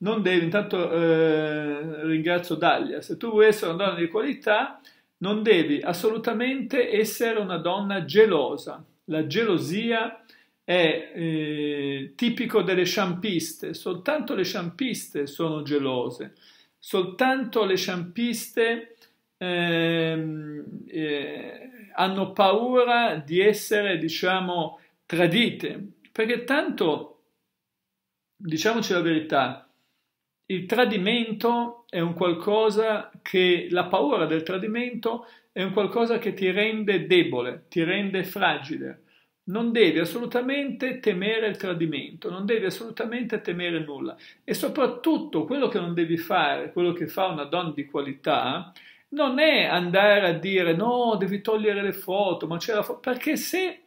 non devi, intanto eh, ringrazio Daglia, se tu vuoi essere una donna di qualità, non devi assolutamente essere una donna gelosa. La gelosia è eh, tipico delle sciampiste, soltanto le sciampiste sono gelose, soltanto le sciampiste eh, eh, hanno paura di essere, diciamo, tradite, perché tanto, diciamoci la verità, il tradimento è un qualcosa che, la paura del tradimento è un qualcosa che ti rende debole, ti rende fragile. Non devi assolutamente temere il tradimento, non devi assolutamente temere nulla. E soprattutto quello che non devi fare, quello che fa una donna di qualità, non è andare a dire no, devi togliere le foto, ma c'è la foto. Perché se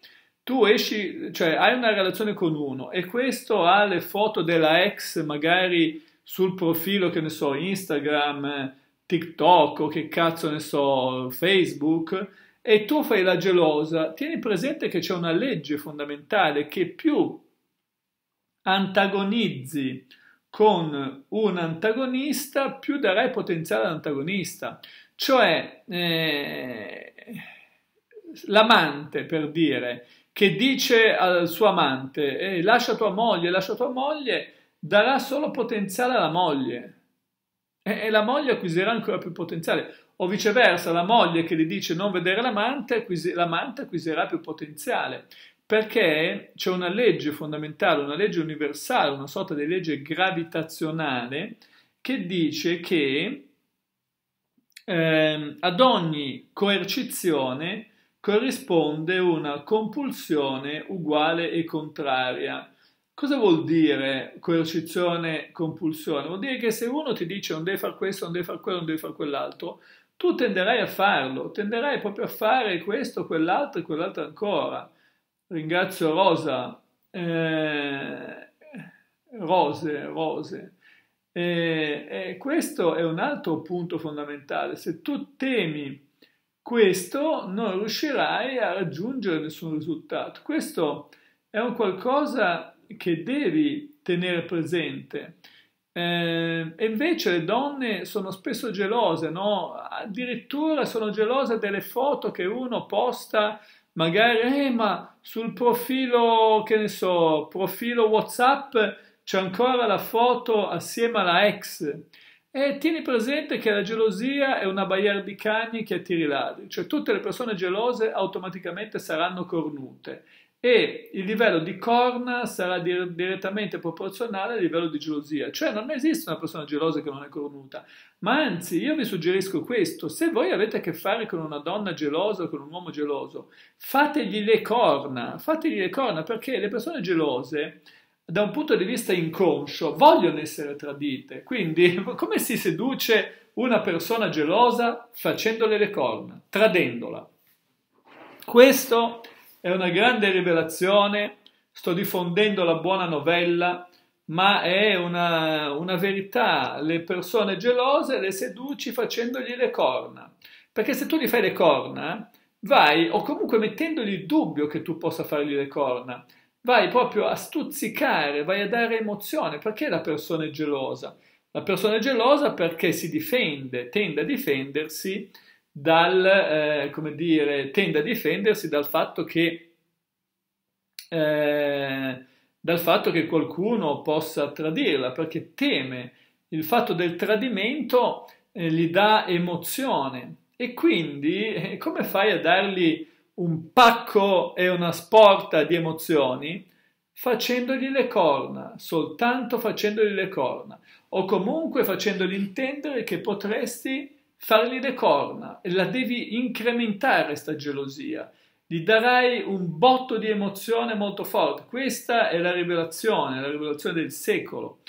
tu esci, cioè hai una relazione con uno e questo ha le foto della ex magari sul profilo, che ne so, Instagram, TikTok o che cazzo ne so, Facebook, e tu fai la gelosa, tieni presente che c'è una legge fondamentale che più antagonizzi con un antagonista, più darai potenziale all'antagonista. Cioè, eh, l'amante, per dire, che dice al suo amante, eh, lascia tua moglie, lascia tua moglie, darà solo potenziale alla moglie e, e la moglie acquisirà ancora più potenziale o viceversa la moglie che gli dice non vedere l'amante, acquisi- l'amante acquisirà più potenziale perché c'è una legge fondamentale, una legge universale, una sorta di legge gravitazionale che dice che eh, ad ogni coercizione corrisponde una compulsione uguale e contraria. Cosa vuol dire coercizione, compulsione? Vuol dire che se uno ti dice non devi fare questo, non devi fare quello, non devi fare quell'altro, tu tenderai a farlo, tenderai proprio a fare questo, quell'altro e quell'altro ancora. Ringrazio Rosa, eh, Rose, Rose. Eh, eh, questo è un altro punto fondamentale. Se tu temi questo, non riuscirai a raggiungere nessun risultato. Questo è un qualcosa che devi tenere presente. Eh, e invece le donne sono spesso gelose, no? addirittura sono gelose delle foto che uno posta magari eh, ma sul profilo, che ne so, profilo WhatsApp c'è ancora la foto assieme alla ex. E tieni presente che la gelosia è una barriera di cani che attiri ladri, cioè tutte le persone gelose automaticamente saranno cornute e il livello di corna sarà dire- direttamente proporzionale al livello di gelosia, cioè non esiste una persona gelosa che non è cornuta, ma anzi io vi suggerisco questo, se voi avete a che fare con una donna gelosa o con un uomo geloso, fategli le corna, fategli le corna perché le persone gelose da un punto di vista inconscio vogliono essere tradite, quindi come si seduce una persona gelosa facendole le corna, tradendola? Questo è una grande rivelazione, sto diffondendo la buona novella, ma è una, una verità. Le persone gelose le seduci facendogli le corna. Perché se tu gli fai le corna, vai, o comunque mettendogli il dubbio che tu possa fargli le corna, vai proprio a stuzzicare, vai a dare emozione. Perché la persona è gelosa? La persona è gelosa perché si difende, tende a difendersi dal, eh, come dire, tende a difendersi dal fatto che, eh, dal fatto che qualcuno possa tradirla, perché teme il fatto del tradimento eh, gli dà emozione e quindi eh, come fai a dargli un pacco e una sporta di emozioni? Facendogli le corna, soltanto facendogli le corna, o comunque facendogli intendere che potresti fargli le corna e la devi incrementare sta gelosia. Gli darai un botto di emozione molto forte. Questa è la rivelazione, la rivelazione del secolo.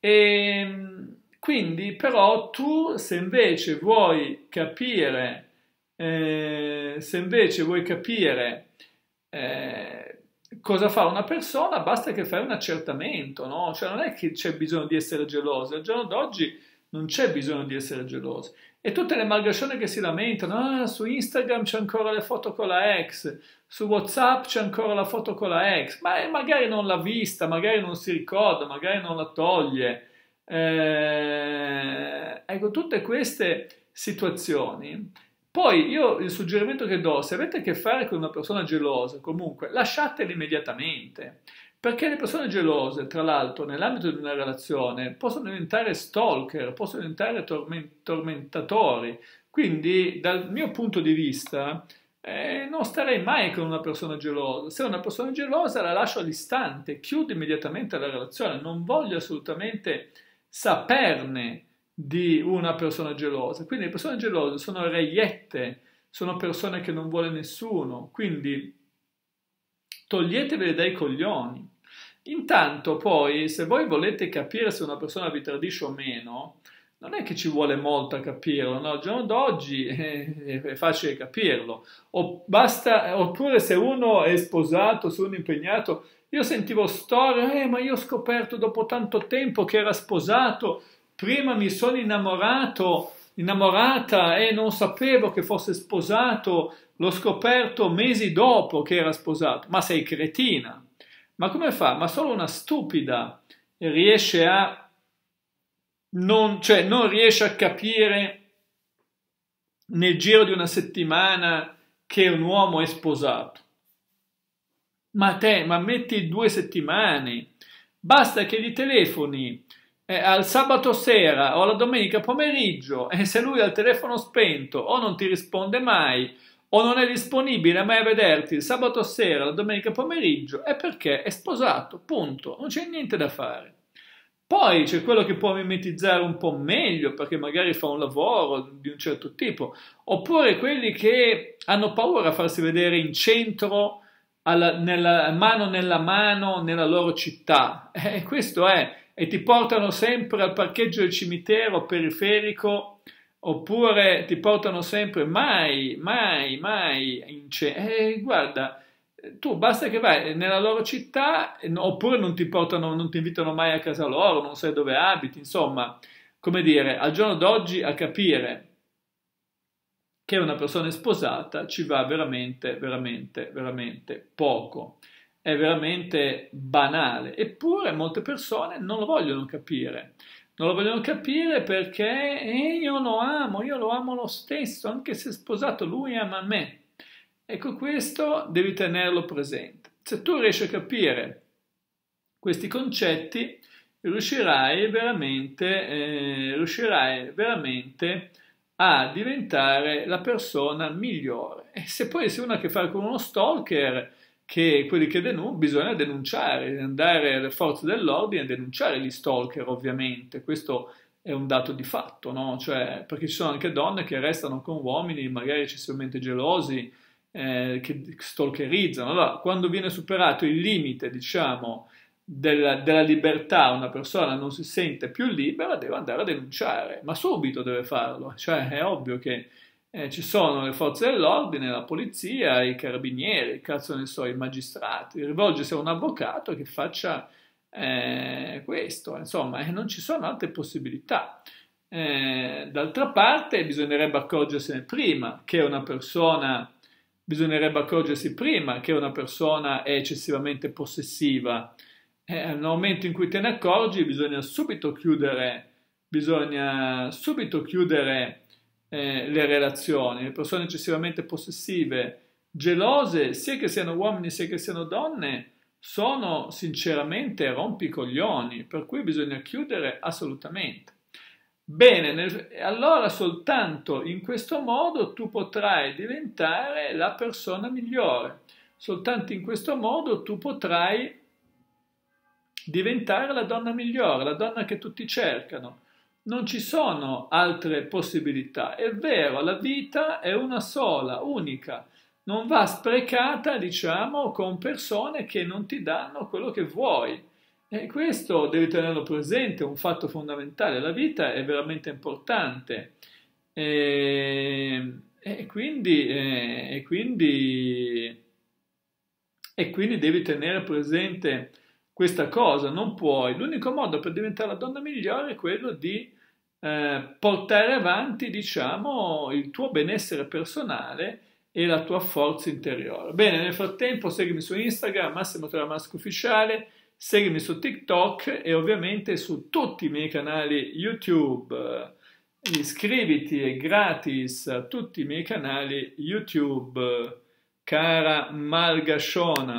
E ehm, quindi però tu se invece vuoi capire, eh, se invece vuoi capire eh, cosa fa una persona, basta che fai un accertamento, no? Cioè non è che c'è bisogno di essere geloso. Al giorno d'oggi non c'è bisogno di essere gelosi. E tutte le malgascione che si lamentano, ah, su Instagram c'è ancora le foto con la ex, su WhatsApp c'è ancora la foto con la ex, ma eh, magari non l'ha vista, magari non si ricorda, magari non la toglie. Eh, ecco, tutte queste situazioni. Poi io il suggerimento che do, se avete a che fare con una persona gelosa, comunque lasciatela immediatamente. Perché le persone gelose, tra l'altro, nell'ambito di una relazione possono diventare stalker, possono diventare torment tormentatori. Quindi, dal mio punto di vista, eh, non starei mai con una persona gelosa. Se è una persona gelosa la lascio all'istante, chiudo immediatamente la relazione. Non voglio assolutamente saperne di una persona gelosa. Quindi le persone gelose sono reiette, sono persone che non vuole nessuno. Quindi toglietevele dai coglioni. Intanto poi, se voi volete capire se una persona vi tradisce o meno, non è che ci vuole molto a capirlo, no? Al giorno d'oggi è, facile capirlo. O basta, oppure se uno è sposato, se uno è impegnato, io sentivo storie, eh, ma io ho scoperto dopo tanto tempo che era sposato, prima mi sono innamorato, innamorata e non sapevo che fosse sposato, l'ho scoperto mesi dopo che era sposato. Ma sei cretina, ma come fa? Ma solo una stupida riesce a non, cioè, non riesce a capire nel giro di una settimana che un uomo è sposato. Ma te, ma metti due settimane, basta che gli telefoni eh, al sabato sera o alla domenica pomeriggio e se lui ha il telefono spento o non ti risponde mai o non è disponibile mai a vederti il sabato sera, la domenica pomeriggio, è perché è sposato, punto, non c'è niente da fare. Poi c'è quello che può mimetizzare un po' meglio perché magari fa un lavoro di un certo tipo, oppure quelli che hanno paura a farsi vedere in centro, alla, nella, mano nella mano, nella loro città. Eh, questo è, e ti portano sempre al parcheggio del cimitero periferico oppure ti portano sempre mai, mai, mai in cielo. Eh, guarda, tu basta che vai nella loro città, oppure non ti portano, non ti invitano mai a casa loro, non sai dove abiti, insomma, come dire, al giorno d'oggi a capire che una persona è sposata ci va veramente, veramente, veramente poco. È veramente banale, eppure molte persone non lo vogliono capire. Non lo vogliono capire perché eh, io lo amo, io lo amo lo stesso, anche se sposato, lui ama me. Ecco questo devi tenerlo presente. Se tu riesci a capire questi concetti, riuscirai veramente, eh, riuscirai veramente a diventare la persona migliore. E se poi sei una che fa con uno stalker, che quelli che denunciano bisogna denunciare, andare alle forze dell'ordine e denunciare gli stalker ovviamente, questo è un dato di fatto, no? cioè, perché ci sono anche donne che restano con uomini magari eccessivamente gelosi, eh, che stalkerizzano, allora quando viene superato il limite diciamo della, della libertà, una persona non si sente più libera, deve andare a denunciare, ma subito deve farlo, cioè è ovvio che eh, ci sono le forze dell'ordine, la polizia, i carabinieri, cazzo ne so, i magistrati, rivolgersi a un avvocato che faccia eh, questo, insomma, eh, non ci sono altre possibilità. Eh, d'altra parte bisognerebbe accorgersene prima che una persona bisognerebbe accorgersi prima che una persona è eccessivamente possessiva. Eh, nel momento in cui te ne accorgi bisogna subito chiudere, bisogna subito chiudere eh, le relazioni, le persone eccessivamente possessive, gelose, sia che siano uomini sia che siano donne, sono sinceramente rompicoglioni, per cui bisogna chiudere assolutamente. Bene, nel, allora soltanto in questo modo tu potrai diventare la persona migliore, soltanto in questo modo tu potrai diventare la donna migliore, la donna che tutti cercano non ci sono altre possibilità. È vero, la vita è una sola, unica, non va sprecata, diciamo, con persone che non ti danno quello che vuoi. E questo devi tenerlo presente, è un fatto fondamentale. La vita è veramente importante. E, ehm, e, quindi, eh, e, quindi, e quindi devi tenere presente questa cosa, non puoi. L'unico modo per diventare la donna migliore è quello di eh, portare avanti, diciamo, il tuo benessere personale e la tua forza interiore. Bene, nel frattempo seguimi su Instagram, Massimo Tramasco Ufficiale, seguimi su TikTok e ovviamente su tutti i miei canali YouTube. Iscriviti, è gratis a tutti i miei canali YouTube. Cara Malgasciona.